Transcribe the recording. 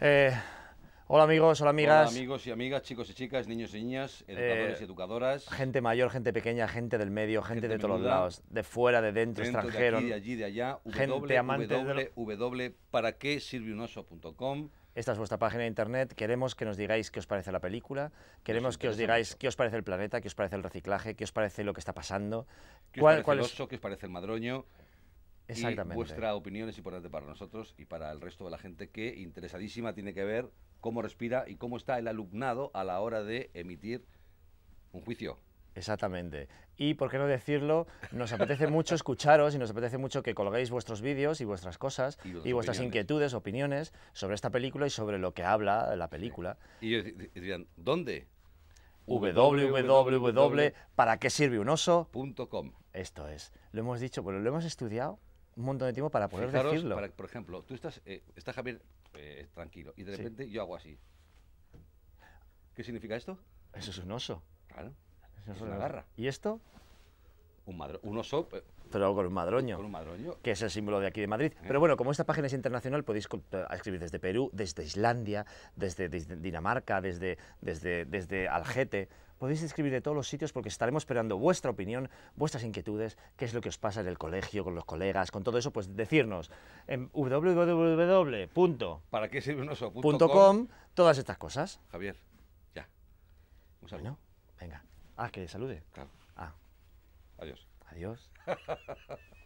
Eh, hola amigos, hola amigas. amigos y amigas, chicos y chicas, niños y niñas, eh, educadores y educadoras. Gente mayor, gente pequeña, gente del medio, gente, de todos lados, de fuera, de dentro, extranjero. De aquí, de allí, de allá. Gente amante esta es vuestra página de internet. Queremos que nos digáis qué os parece la película, queremos que os digáis qué os parece el planeta, qué os parece el reciclaje, qué os parece lo que está pasando. ¿Qué cuál, os parece el oso, qué os parece el madroño? Exactamente. vuestra opinión es importante para nosotros y para el resto de la gente que interesadísima tiene que ver cómo respira y cómo está el alumnado a la hora de emitir un juicio. Exactamente. Y, por qué no decirlo, nos apetece mucho escucharos y nos apetece mucho que colguéis vuestros vídeos y vuestras cosas y, vuestras inquietudes, opiniones sobre esta película y sobre lo que habla la película. Y dirían, ¿dónde? oso.com. Esto es. Lo hemos dicho, bueno, lo hemos estudiado un montón de tiempo para poder decirlo. por ejemplo, tú estás, eh, está Javier eh, tranquilo y de repente yo hago así. ¿Qué significa esto? Eso es un oso. Claro. es, una garra. ¿Y esto? Un, oso. Eh, Pero con un madroño. Con un madroño. Que es el símbolo de aquí de Madrid. Eh. Pero bueno, como esta página es internacional, podéis eh, escribir desde Perú, desde Islandia, desde, Dinamarca, desde, desde, desde Algete podéis escribir de todos los sitios porque estaremos esperando vuestra opinión, vuestras inquietudes, qué es lo que os pasa en el colegio, con los colegas, con todo eso, pues decirnos en puntocom todas estas cosas. Javier, ya. Un saludo. Bueno, venga. Ah, que salude. Claro. Ah. Adiós. Adiós.